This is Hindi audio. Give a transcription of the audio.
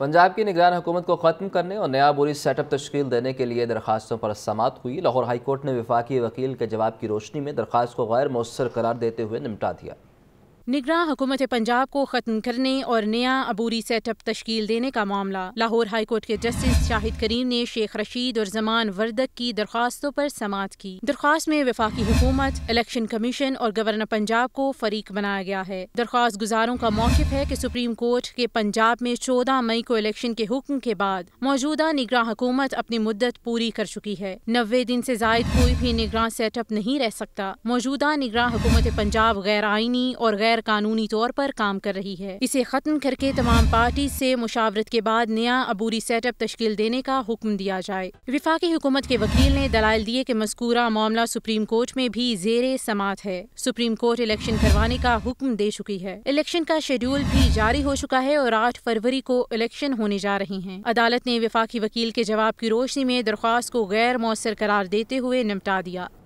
पंजाब की निगरान हुकूमत को ख़त्म करने और नया बोरी सेटअप तश्कील देने के लिए दरखास्तों पर समात हुई लाहौर हाईकोर्ट ने विफाकी वकील के जवाब की रोशनी में दरखास्त को गैर मौसर करार देते हुए निपटा दिया निगरान हुकूमत पंजाब को खत्म करने और नया अबूरी सेटअप तश्कील देने का मामला लाहौर हाईकोर्ट के जस्टिस शाहिद करीम ने शेख रशीद और जमान वर्दक की दरख्वास्तों पर समात की दरख्वास्त में वफाकी हुकूमत इलेक्शन कमीशन और गवर्नर पंजाब को फरीक बनाया गया है दरख्वास्त गुजारों का मौकफ है की सुप्रीम कोर्ट के पंजाब में चौदह मई को इलेक्शन के हुक्म के बाद मौजूदा निगरान हुकूमत अपनी मुद्दत पूरी कर चुकी है नबे दिन से जायद कोई भी निगरान सेटअप नहीं रह सकता मौजूदा निगरान हुकूमत पंजाब गैर आइनी और गैर गैर कानूनी तौर पर काम कर रही है इसे खत्म करके तमाम पार्टी से मुशावरत के बाद नया अबूरी सेटअप तश्कील देने का हुक्म दिया जाए विफाकी हुकूमत के वकील ने दलाल दिए कि मस्कूरा मामला सुप्रीम कोर्ट में भी जेर समात है सुप्रीम कोर्ट इलेक्शन करवाने का हुक्म दे चुकी है इलेक्शन का शेड्यूल भी जारी हो चुका है और आठ फरवरी को इलेक्शन होने जा रही हैं। अदालत ने विफाकी वकील के जवाब की रोशनी में दरख्वास्त को गैर मौसर करार देते हुए निपटा दिया